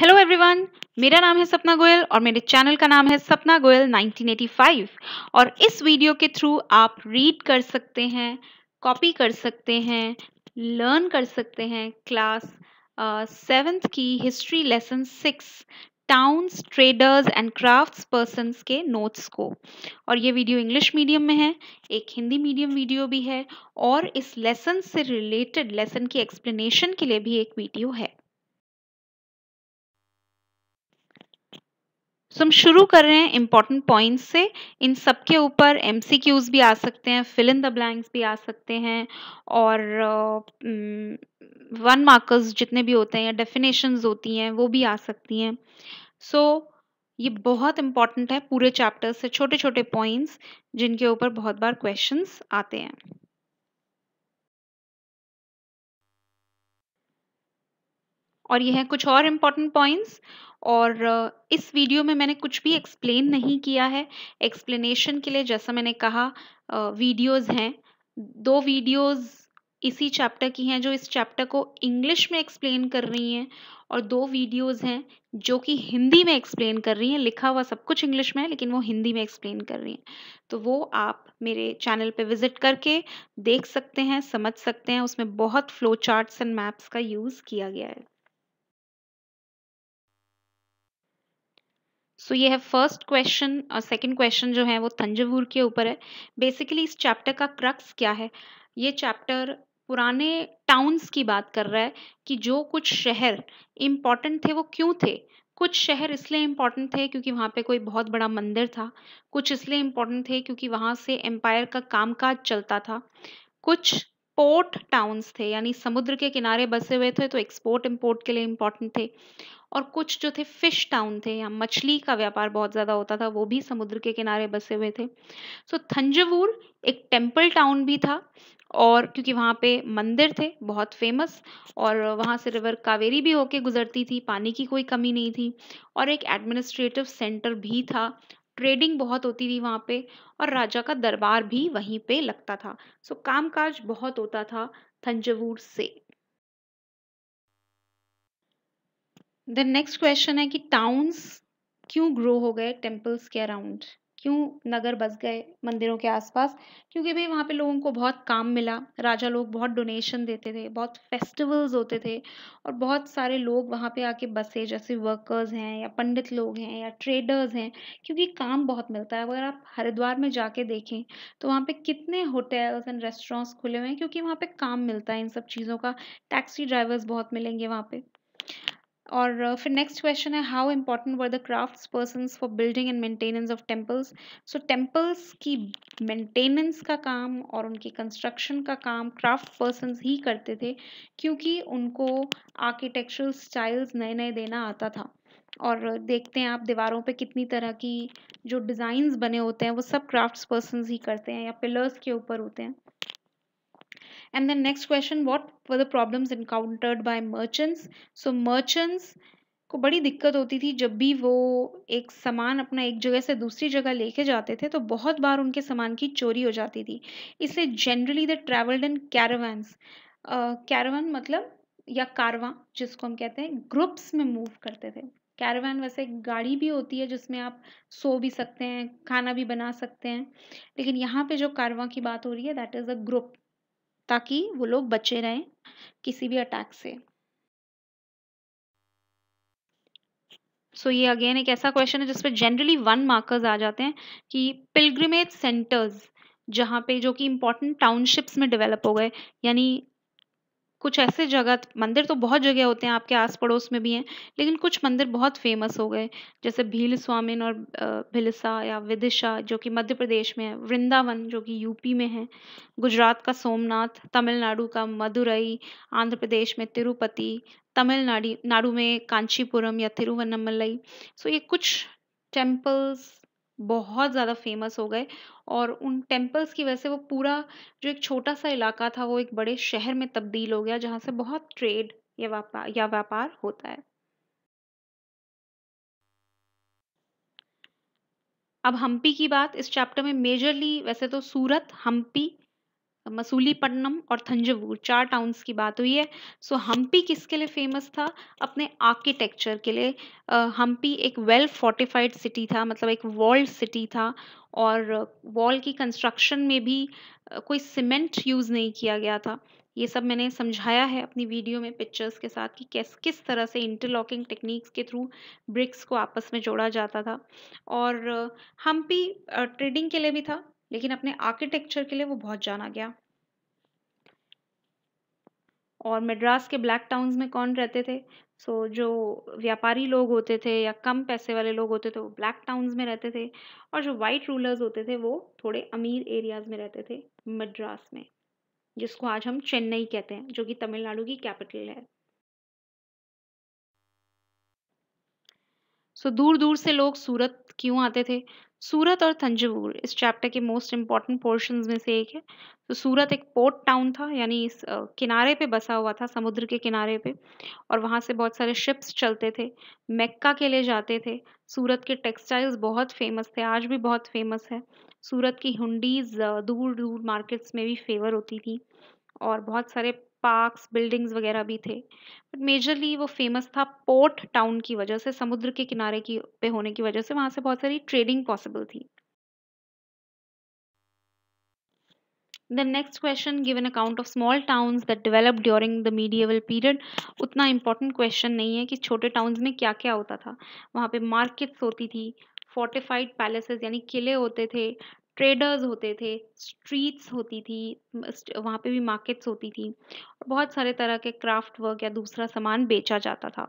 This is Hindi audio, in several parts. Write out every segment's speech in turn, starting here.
हेलो एवरीवन मेरा नाम है सपना गोयल और मेरे चैनल का नाम है सपना गोयल 1985 और इस वीडियो के थ्रू आप रीड कर सकते हैं कॉपी कर सकते हैं लर्न कर सकते हैं क्लास सेवेंथ uh, की history lesson six towns traders and crafts persons के नोट्स को और ये वीडियो इंग्लिश मीडियम में है एक हिंदी मीडियम वीडियो भी है और इस लेसन से रिलेटेड लेसन की एक्सप्लेनेशन के लिए भी एक वीडियो है सो हम शुरू कर रहे हैं इंपॉर्टेंट पॉइंट्स से इन सब के ऊपर एम भी आ सकते हैं फिल इन द ब्लैंक्स भी आ सकते हैं और वन uh, मार्कर्स mm, जितने भी होते हैं या डेफिनेशंस होती हैं वो भी आ सकती हैं सो so, ये बहुत इंपॉर्टेंट है पूरे चैप्टर से छोटे छोटे पॉइंट्स जिनके ऊपर बहुत बार क्वेश्चंस आते हैं और ये हैं कुछ और इम्पॉर्टेंट पॉइंट्स और इस वीडियो में मैंने कुछ भी एक्सप्लेन नहीं किया है एक्सप्लेनेशन के लिए जैसा मैंने कहा वीडियोस हैं दो वीडियोस इसी चैप्टर की हैं जो इस चैप्टर को इंग्लिश में एक्सप्लेन कर रही हैं और दो वीडियोस हैं जो कि हिंदी में एक्सप्लेन कर रही हैं लिखा हुआ सब कुछ इंग्लिश में है लेकिन वो हिंदी में एक्सप्लेन कर रही हैं तो वो आप मेरे चैनल पे विज़िट करके देख सकते हैं समझ सकते हैं उसमें बहुत फ्लो चार्ट्स एंड मैप्स का यूज़ किया गया है सो ये है फर्स्ट क्वेश्चन और सेकंड क्वेश्चन जो है वो तंजवूर के ऊपर है बेसिकली इस चैप्टर का क्रक्स क्या है ये चैप्टर पुराने टाउन्स की बात कर रहा है कि जो कुछ शहर इम्पॉर्टेंट थे वो क्यों थे कुछ शहर इसलिए इम्पॉर्टेंट थे क्योंकि वहाँ पे कोई बहुत बड़ा मंदिर था कुछ इसलिए इम्पॉर्टेंट थे क्योंकि वहाँ से एम्पायर का कामकाज चलता था कुछ एक्सपोर्ट टाउन्स थे यानी समुद्र के किनारे बसे हुए थे तो एक्सपोर्ट इम्पोर्ट के लिए इम्पोर्टेंट थे और कुछ जो थे फिश टाउन थे यहाँ मछली का व्यापार बहुत ज़्यादा होता था वो भी समुद्र के किनारे बसे हुए थे सो so, थंजवूर एक टेम्पल टाउन भी था और क्योंकि वहाँ पे मंदिर थे बहुत फेमस और वहाँ से रिवर कावेरी भी होके गुजरती थी पानी की कोई कमी नहीं थी और एक एडमिनिस्ट्रेटिव सेंटर भी था ट्रेडिंग बहुत होती थी वहाँ पे और राजा का दरबार भी वहीं पे लगता था सो कामकाज बहुत होता था थंजवूर से द नेक्स्ट क्वेश्चन है कि टाउन्स क्यों ग्रो हो गए टेम्पल्स के अराउंड क्यों नगर बस गए मंदिरों के आसपास क्योंकि भाई वहाँ पे लोगों को बहुत काम मिला राजा लोग बहुत डोनेशन देते थे बहुत फेस्टिवल्स होते थे और बहुत सारे लोग वहाँ पे आके बसे जैसे वर्कर्स हैं या पंडित लोग हैं या ट्रेडर्स हैं क्योंकि काम बहुत मिलता है अगर आप हरिद्वार में जाके देखें तो वहाँ पे कितने होटल्स एंड रेस्टोरेंट्स खुले हुए हैं क्योंकि वहाँ पे काम मिलता है इन सब चीज़ों का टैक्सी ड्राइवर्स बहुत मिलेंगे वहाँ पे और uh, फिर नेक्स्ट क्वेश्चन है how important were the craft person for building and maintenance of temples so temples की मेंटेनेंस का काम और उनकी कंस्ट्रक्शन का काम क्राफ्ट पर्सन ही करते थे क्योंकि उनको आर्किटेक्चरल स्टाइल्स नए नए देना आता था और uh, देखते हैं आप दीवारों पे कितनी तरह की जो डिज़ाइंस बने होते हैं वो सब क्राफ्ट्स पर्सन ही करते हैं या पिलर्स के ऊपर होते हैं and then next question what were the problems encountered by merchants so merchants को बड़ी दिक्कत होती थी जब भी वो एक सामान अपना एक जगह से दूसरी जगह लेके जाते थे तो बहुत बार उनके सामान की चोरी हो जाती थी इसलिए generally they travelled in caravans caravan मतलब या कारवा जिसको हम कहते हैं ग्रुप्स में मूव करते थे कैरवान वैसे एक गाड़ी भी होती है जिसमें आप सो भी सकते हैं खाना भी बना सकते हैं लेकिन यहाँ पे जो कारवा की बात हो रही है दैट इज़ अ ग्रुप ताकि वो लोग बचे रहें किसी भी अटैक से सो so, ये अगेन एक ऐसा क्वेश्चन है जिसपे जनरली वन मार्कर्स आ जाते हैं कि पिलग्रिमेज सेंटर्स जहाँ पे जो कि इम्पोर्टेंट टाउनशिप्स में डेवलप हो गए यानी कुछ ऐसे जगह मंदिर तो बहुत जगह होते हैं आपके आस पड़ोस में भी हैं लेकिन कुछ मंदिर बहुत फेमस हो गए जैसे भील स्वामिन और भिलसा या विदिशा जो कि मध्य प्रदेश में है वृंदावन जो कि यूपी में है गुजरात का सोमनाथ तमिलनाडु का मदुरई आंध्र प्रदेश में तिरुपति तमिलनाडु नाडु में कांचीपुरम या तिरुवन्नमलई सो ये कुछ टेम्पल्स बहुत ज़्यादा फेमस हो गए और उन टेम्पल्स की वजह से वो पूरा जो एक छोटा सा इलाका था वो एक बड़े शहर में तब्दील हो गया जहाँ से बहुत ट्रेड या व्यापार या व्यापार होता है अब हम्पी की बात इस चैप्टर में मेजरली वैसे तो सूरत हम्पी मसूलीपट्टनम और थंजवूर चार टाउन्स की बात हुई है सो so, हम्पी किसके लिए फेमस था अपने आर्किटेक्चर के लिए हम्पी एक वेल फोर्टिफाइड सिटी था मतलब एक वॉल्ड सिटी था और वॉल की कंस्ट्रक्शन में भी कोई सीमेंट यूज़ नहीं किया गया था ये सब मैंने समझाया है अपनी वीडियो में पिक्चर्स के साथ कि किस किस तरह से इंटरलॉकिंग टेक्निक्स के थ्रू ब्रिक्स को आपस में जोड़ा जाता था और हम्पी ट्रेडिंग के लिए भी था लेकिन अपने आर्किटेक्चर के लिए वो बहुत जाना गया और मद्रास के ब्लैक टाउन्स में कौन रहते थे सो so, जो व्यापारी लोग होते थे या कम पैसे वाले लोग होते थे वो ब्लैक टाउन्स में रहते थे और जो वाइट रूलर्स होते थे वो थोड़े अमीर एरियाज में रहते थे मद्रास में जिसको आज हम चेन्नई कहते हैं जो कि तमिलनाडु की कैपिटल है सो so, दूर दूर से लोग सूरत क्यों आते थे सूरत और तंजवूर इस चैप्टर के मोस्ट इम्पॉर्टेंट पोर्शन में से एक है तो सूरत एक पोर्ट टाउन था यानी इस किनारे पे बसा हुआ था समुद्र के किनारे पे और वहाँ से बहुत सारे शिप्स चलते थे मक्का के लिए जाते थे सूरत के टेक्सटाइल्स बहुत फेमस थे आज भी बहुत फेमस है सूरत की हुंडीज़ दूर दूर मार्केट्स में भी फेवर होती थी और बहुत सारे पार्क्स बिल्डिंग्स वगैरह भी थे बट मेजरली वो फेमस था पोर्ट टाउन की वजह से समुद्र के किनारे की पे होने की वजह से वहाँ से बहुत सारी ट्रेडिंग पॉसिबल थी the next question give an account of small towns that develop during the medieval period उतना इंपॉर्टेंट क्वेश्चन नहीं है कि छोटे टाउन्स में क्या क्या होता था वहाँ पे मार्केट्स होती थी फोर्टिफाइड पैलेसेस यानी किले होते थे ट्रेडर्स होते थे स्ट्रीट्स होती थी वहाँ पे भी मार्केट्स होती थी और बहुत सारे तरह के क्राफ्ट वर्क या दूसरा सामान बेचा जाता था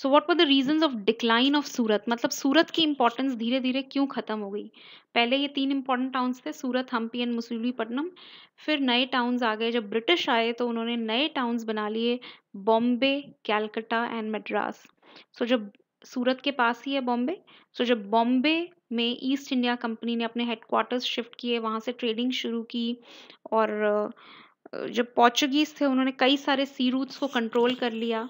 so what were the reason of decline of Surat मतलब सूरत की इंपॉर्टेंस धीरे धीरे क्यों खत्म हो गई पहले ये तीन इंपॉर्टेंट टाउन्स थे सूरत हम्पी एंड मुसुलीपट्टनम फिर नए टाउन्स आ गए जब ब्रिटिश आए तो उन्होंने नए टाउन्स बना लिए बॉम्बे कैलकटा एंड मद्रास सो जब सूरत के पास ही है बॉम्बे सो जब बॉम्बे में ईस्ट इंडिया कंपनी ने अपने हेडक्वार्टर्स शिफ्ट किए वहाँ से ट्रेडिंग शुरू की और जब पोर्चुगीज़ थे उन्होंने कई सारे सी रूट्स को कंट्रोल कर लिया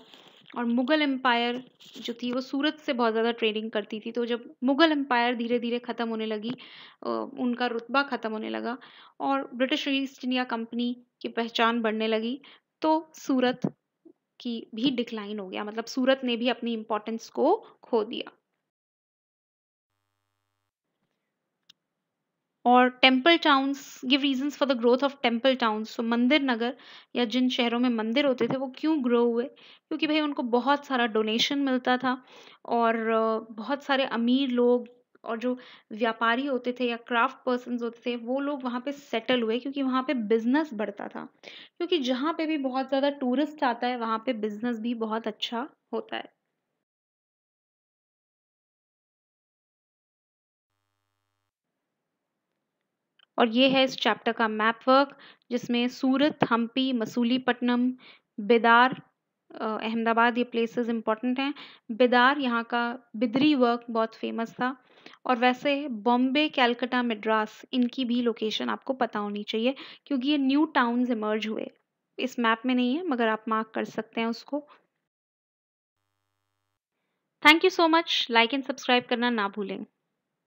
और मुग़ल एम्पायर जो थी वो सूरत से बहुत ज़्यादा ट्रेडिंग करती थी तो जब मुग़ल एम्पायर धीरे धीरे ख़त्म होने लगी उनका रुतबा ख़त्म होने लगा और ब्रिटिश ईस्ट इंडिया कंपनी की पहचान बढ़ने लगी तो सूरत की भी डिक्लाइन हो गया मतलब सूरत ने भी अपनी इम्पोर्टेंस को खो दिया और temple towns give reasons for the growth of temple towns तो मंदिर नगर या जिन शहरों में मंदिर होते थे वो क्यों ग्रो हुए क्योंकि भाई उनको बहुत सारा डोनेशन मिलता था और बहुत सारे अमीर लोग और जो व्यापारी होते थे या क्राफ्ट पर्सन होते थे वो लोग वहाँ पे सेटल हुए क्योंकि वहाँ पे बिजनेस बढ़ता था क्योंकि जहाँ पे भी बहुत ज़्यादा टूरिस्ट आता है वहाँ पे बिजनेस भी बहुत अच्छा होता है और ये है इस चैप्टर का मैप वर्क जिसमें सूरत हम्पी मसूलीपट्टनम बेदार अहमदाबाद ये प्लेसेस इंपॉर्टेंट हैं बिदार यहाँ का बिदरी वर्क बहुत फेमस था और वैसे बॉम्बे कैलकटा मद्रास इनकी भी लोकेशन आपको पता होनी चाहिए क्योंकि ये न्यू टाउन इमर्ज हुए इस मैप में नहीं है मगर आप मार्क कर सकते हैं उसको thank you so much like and subscribe करना ना भूलें